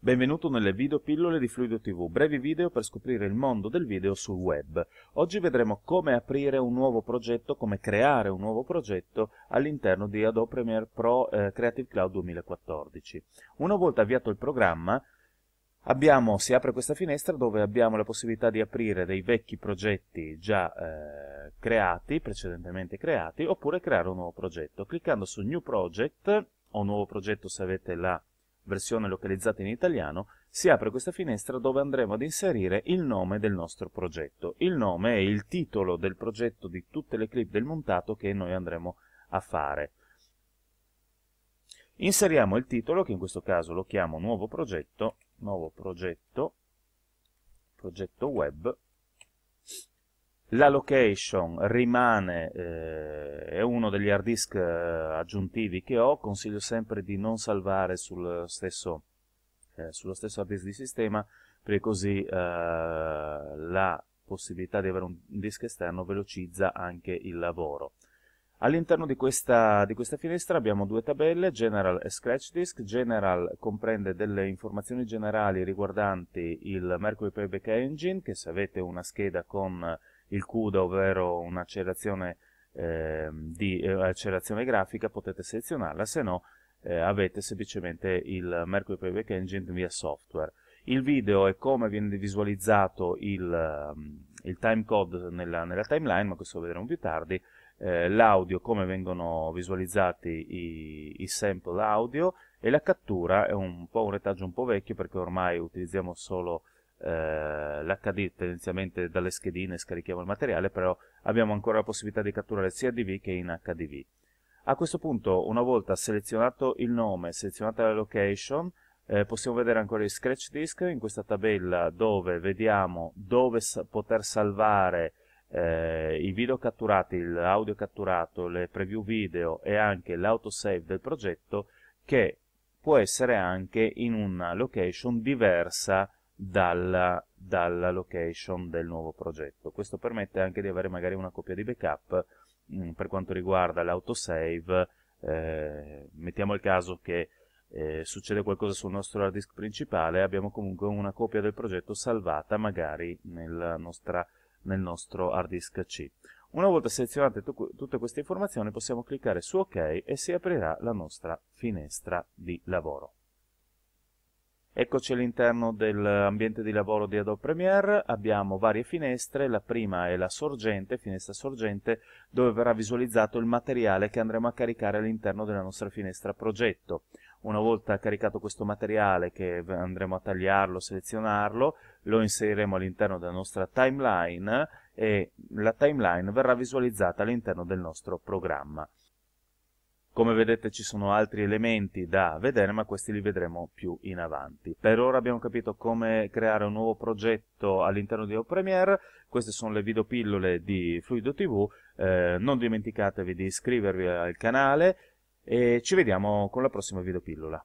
Benvenuto nelle video pillole di Fluido TV, brevi video per scoprire il mondo del video sul web. Oggi vedremo come aprire un nuovo progetto, come creare un nuovo progetto all'interno di Adobe Premiere Pro eh, Creative Cloud 2014. Una volta avviato il programma, Abbiamo, si apre questa finestra dove abbiamo la possibilità di aprire dei vecchi progetti già eh, creati, precedentemente creati, oppure creare un nuovo progetto. Cliccando su New Project, o Nuovo Progetto se avete la versione localizzata in italiano, si apre questa finestra dove andremo ad inserire il nome del nostro progetto. Il nome è il titolo del progetto di tutte le clip del montato che noi andremo a fare. Inseriamo il titolo, che in questo caso lo chiamo Nuovo Progetto, nuovo progetto, progetto web, la location rimane, eh, è uno degli hard disk eh, aggiuntivi che ho, consiglio sempre di non salvare sul stesso, eh, sullo stesso hard disk di sistema, perché così eh, la possibilità di avere un disk esterno velocizza anche il lavoro. All'interno di questa, di questa, finestra abbiamo due tabelle, General e Scratch Disk. General comprende delle informazioni generali riguardanti il Mercury Payback Engine, che se avete una scheda con il CUDA, ovvero un'accelerazione ehm, eh, eh, grafica, potete selezionarla, se no eh, avete semplicemente il Mercury Payback Engine via software. Il video è come viene visualizzato il, ehm, il timecode nella, nella timeline, ma questo lo vedremo più tardi, eh, l'audio, come vengono visualizzati i, i, sample audio e la cattura è un po' un retaggio un po' vecchio perché ormai utilizziamo solo eh, l'HD tendenzialmente dalle schedine scarichiamo il materiale, però abbiamo ancora la possibilità di catturare sia DV che in HDV. A questo punto, una volta selezionato il nome, selezionata la location, eh, possiamo vedere ancora il scratch disk in questa tabella dove vediamo dove poter salvare eh, i video catturati, l'audio catturato, le preview video e anche l'autosave del progetto che può essere anche in una location diversa dalla, dalla location del nuovo progetto. Questo permette anche di avere magari una copia di backup mh, mm, per quanto riguarda l'autosave. Eh, mettiamo il caso che eh, succede qualcosa sul nostro hard disk principale, abbiamo comunque una copia del progetto salvata magari nella nostra nel nostro hard disk C. Una volta selezionate tutte queste informazioni possiamo cliccare su OK e si aprirà la nostra finestra di lavoro. Eccoci all'interno dell'ambiente di lavoro di Adobe Premiere, abbiamo varie finestre, la prima è la sorgente, finestra sorgente, dove verrà visualizzato il materiale che andremo a caricare all'interno della nostra finestra progetto una volta caricato questo materiale che andremo a tagliarlo, selezionarlo, lo inseriremo all'interno della nostra timeline e la timeline verrà visualizzata all'interno del nostro programma. Come vedete ci sono altri elementi da vedere, ma questi li vedremo più in avanti. Per ora abbiamo capito come creare un nuovo progetto all'interno di Premiere, queste sono le videopillole di Fluido TV, eh, non dimenticatevi di iscrivervi al canale, e ci vediamo con la prossima videopillola.